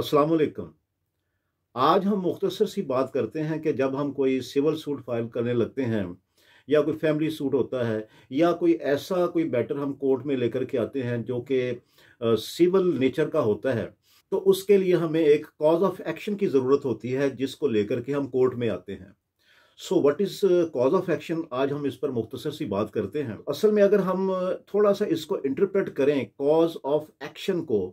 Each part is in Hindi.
असलकम आज हम मुख्तसर सी बात करते हैं कि जब हम कोई सिविल सूट फाइल करने लगते हैं या कोई फैमिली सूट होता है या कोई ऐसा कोई बैटर हम कोर्ट में लेकर के आते हैं जो कि सिविल नेचर का होता है तो उसके लिए हमें एक कॉज ऑफ एक्शन की ज़रूरत होती है जिसको लेकर के हम कोर्ट में आते हैं so what is cause of action आज हम इस पर मुख्तसर सी बात करते हैं असल में अगर हम थोड़ा सा इसको इंटरप्रेट करें कॉज ऑफ एक्शन को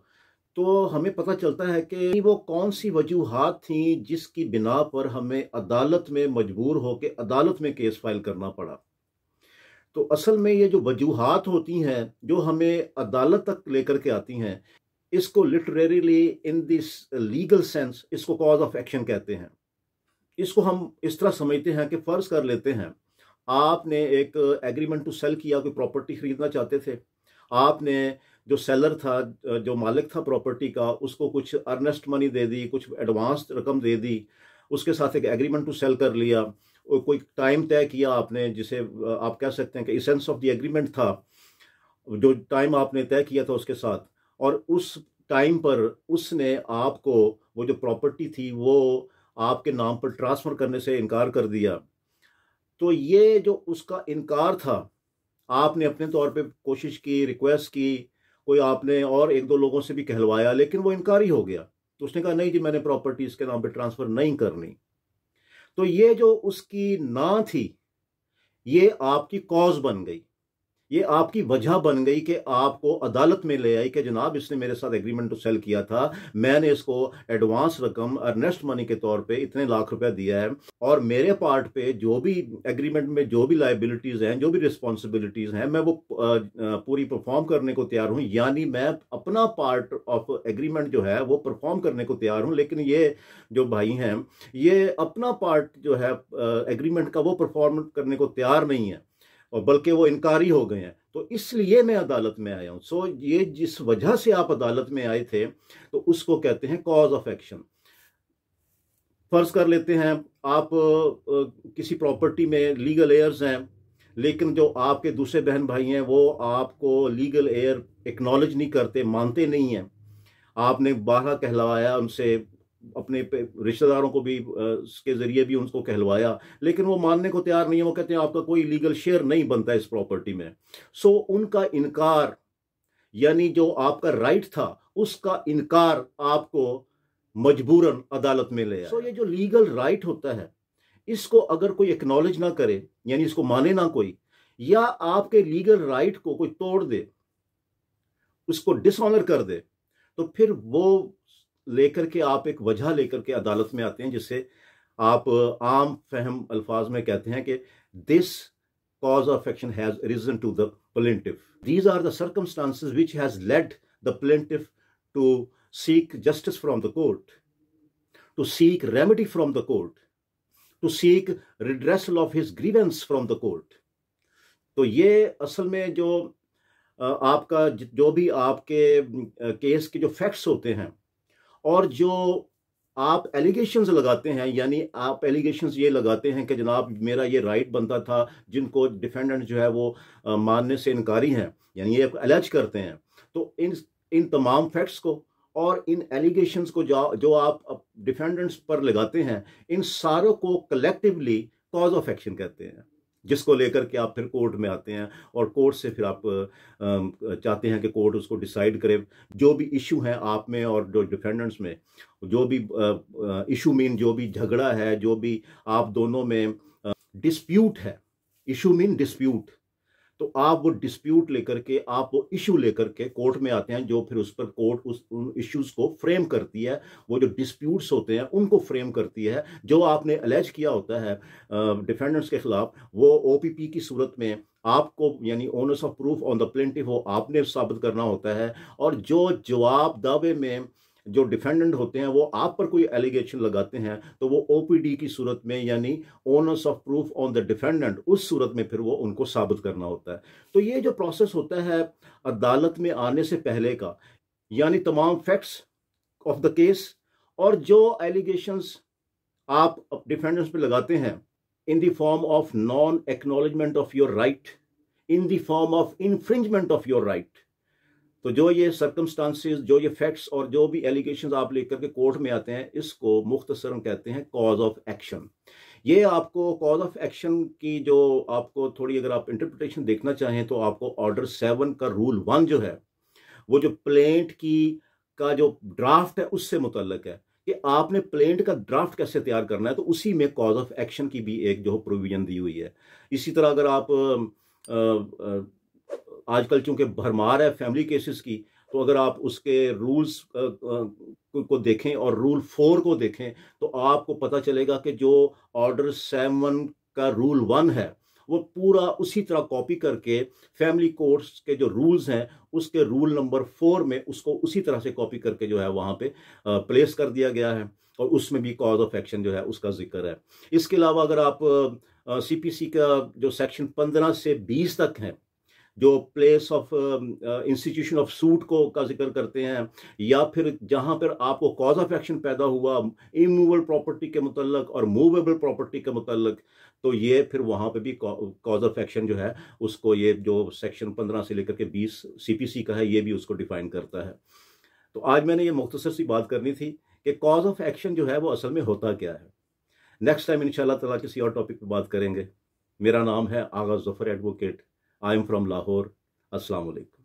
तो हमें पता चलता है कि वो कौन सी वजूहत थी जिसकी बिना पर हमें अदालत में मजबूर होकर अदालत में केस फाइल करना पड़ा तो असल में ये जो वजूहत होती हैं जो हमें अदालत तक लेकर के आती हैं इसको literally in this legal sense इसको कॉज ऑफ एक्शन कहते हैं इसको हम इस तरह समझते हैं कि फ़र्ज़ कर लेते हैं आपने एक एग्रीमेंट टू सेल किया कोई प्रॉपर्टी खरीदना चाहते थे आपने जो सेलर था जो मालिक था प्रॉपर्टी का उसको कुछ अर्नेस्ट मनी दे दी कुछ एडवांस रकम दे दी उसके साथ एक एग्रीमेंट टू सेल कर लिया और कोई टाइम तय किया आपने जिसे आप कह सकते हैं कि इसेंस ऑफ द एग्रीमेंट था जो टाइम आपने तय किया था उसके साथ और उस टाइम पर उसने आपको वो जो प्रॉपर्टी थी वो आपके नाम पर ट्रांसफ़र करने से इनकार कर दिया तो ये जो उसका इनकार था आपने अपने तौर पे कोशिश की रिक्वेस्ट की कोई आपने और एक दो लोगों से भी कहलवाया लेकिन वो इनकार ही हो गया तो उसने कहा नहीं जी मैंने प्रॉपर्टी इसके नाम पर ट्रांसफर नहीं करनी तो ये जो उसकी ना थी ये आपकी कॉज बन गई ये आपकी वजह बन गई कि आपको अदालत में ले आई कि जनाब इसने मेरे साथ एग्रीमेंट टू सेल किया था मैंने इसको एडवांस रकम अर्नेस्ट मनी के तौर पे इतने लाख रुपया दिया है और मेरे पार्ट पे जो भी एग्रीमेंट में जो भी लाइबिलिटीज़ हैं जो भी रिस्पॉन्सिबिलिटीज़ हैं मैं वो पूरी परफॉर्म करने को तैयार हूँ यानी मैं अपना पार्ट ऑफ एग्रीमेंट जो है वो परफॉर्म करने को तैयार हूँ लेकिन ये जो भाई हैं ये अपना पार्ट जो है एग्रीमेंट का वो परफॉर्म करने को तैयार नहीं है और बल्कि वो इनकारी हो गए हैं तो इसलिए मैं अदालत में आया हूँ सो so, ये जिस वजह से आप अदालत में आए थे तो उसको कहते हैं कॉज ऑफ एक्शन फर्ज कर लेते हैं आप किसी प्रॉपर्टी में लीगल एयर्स हैं लेकिन जो आपके दूसरे बहन भाई हैं वो आपको लीगल एयर एक्नॉलेज नहीं करते मानते नहीं हैं आपने बारह कहलाया उनसे अपने रिश्तेदारों को भी उसके ज़रिए भी उनको कहलवाया लेकिन वो मानने को तैयार नहीं है वो कहते हैं आपका कोई लीगल शेयर नहीं बनता इस प्रॉपर्टी में सो उनका इनकार यानी जो आपका राइट था उसका इनकार आपको मजबूरन अदालत में ले सो ये जो लीगल राइट होता है इसको अगर कोई एक्नॉलेज ना करे यानी इसको माने ना कोई या आपके लीगल राइट को कोई तोड़ दे उसको डिसऑनर कर दे तो फिर वो लेकर के आप एक वजह लेकर के अदालत में आते हैं जिसे आप आम फहम अल्फाज में कहते हैं कि this cause of action has reason to the plaintiff these are the circumstances which has led the plaintiff to seek justice from the court to seek remedy from the court to seek redressal of his grievance from the court तो ये असल में जो आपका जो भी आपके केस के जो फैक्ट्स होते हैं और जो आप एलिगेशंस लगाते हैं यानी आप एलिगेशंस ये लगाते हैं कि जनाब मेरा ये राइट बनता था जिनको डिफेंडेंट जो है वो मानने से इनकारी हैं यानी ये एलर्ज करते हैं तो इन इन तमाम फैक्ट्स को और इन एलिगेशंस को जो जो आप डिफेंडेंट्स पर लगाते हैं इन सारों को कलेक्टिवली कॉज ऑफ एक्शन कहते हैं जिसको लेकर के आप फिर कोर्ट में आते हैं और कोर्ट से फिर आप चाहते हैं कि कोर्ट उसको डिसाइड करे जो भी इशू है आप में और जो डिफेंडेंट्स में जो भी इशू मीन जो भी झगड़ा है जो भी आप दोनों में डिस्प्यूट है इशू मीन डिस्प्यूट तो आप वो डिस्प्यूट लेकर के आप वो इशू लेकर के कोर्ट में आते हैं जो फिर उस पर कोर्ट उस उन इश्यूज को फ्रेम करती है वो जो डिस्प्यूट्स होते हैं उनको फ्रेम करती है जो आपने अलेज किया होता है डिफेंडेंट्स के खिलाफ वो ओपीपी की सूरत में आपको यानी onus of proof on the plaintiff हो आपने साबित करना होता है और जो जवाब दावे में जो डिफेंडेंट होते हैं वो आप पर कोई एलिगेशन लगाते हैं तो वो ओपीडी की सूरत में यानी onus of proof on the defendant उस सूरत में फिर वो उनको साबित करना होता है तो ये जो प्रोसेस होता है अदालत में आने से पहले का यानी तमाम फैक्ट्स ऑफ द केस और जो एलिगेशंस आप डिफेंडेंट्स पे लगाते हैं in the form of non acknowledgement of your right in the form of infringement of your right तो जो ये सर्कमस्टांसिस जो ये फैक्ट्स और जो भी एलिगेशन आप लेकर के कोर्ट में आते हैं इसको मुख्तसर कहते हैं कॉज ऑफ एक्शन ये आपको कॉज ऑफ एक्शन की जो आपको थोड़ी अगर आप इंटरप्रिटेशन देखना चाहें तो आपको ऑर्डर सेवन का रूल वन जो है वो जो प्लेंट की का जो ड्राफ्ट है उससे मुतलक है कि आपने प्लेंट का ड्राफ्ट कैसे तैयार करना है तो उसी में कॉज ऑफ एक्शन की भी एक जो प्रोविजन दी हुई है इसी तरह अगर आप आ, आ, आजकल चूंकि भरमार है फैमिली केसेस की तो अगर आप उसके रूल्स को देखें और रूल फोर को देखें तो आपको पता चलेगा कि जो ऑर्डर सेवन का रूल वन है वो पूरा उसी तरह कॉपी करके फैमिली कोर्ट्स के जो रूल्स हैं उसके रूल नंबर फोर में उसको उसी तरह से कॉपी करके जो है वहाँ पे प्लेस कर दिया गया है और उसमें भी कॉज ऑफ एक्शन जो है उसका जिक्र है इसके अलावा अगर आप सी पी सी का जो सेक्शन पंद्रह से बीस तक हैं जो place of institution of suit को का जिक्र करते हैं या फिर जहां पर आपको कॉज ऑफ एक्शन पैदा हुआ इमूवेबल प्रॉपर्टी के मुतलक और मूवेबल प्रॉपर्टी के मुतलक तो ये फिर वहां पे भी कॉज ऑफ एक्शन जो है उसको ये जो सेक्शन पंद्रह से लेकर के बीस सी का है ये भी उसको डिफाइन करता है तो आज मैंने ये मुख्तसर सी बात करनी थी कि कॉज ऑफ एक्शन जो है वो असल में होता क्या है नेक्स्ट टाइम इन ताला किसी और टॉपिक पर बात करेंगे मेरा नाम है Agha Zafar advocate I'm from Lahore. Assalamu alaikum.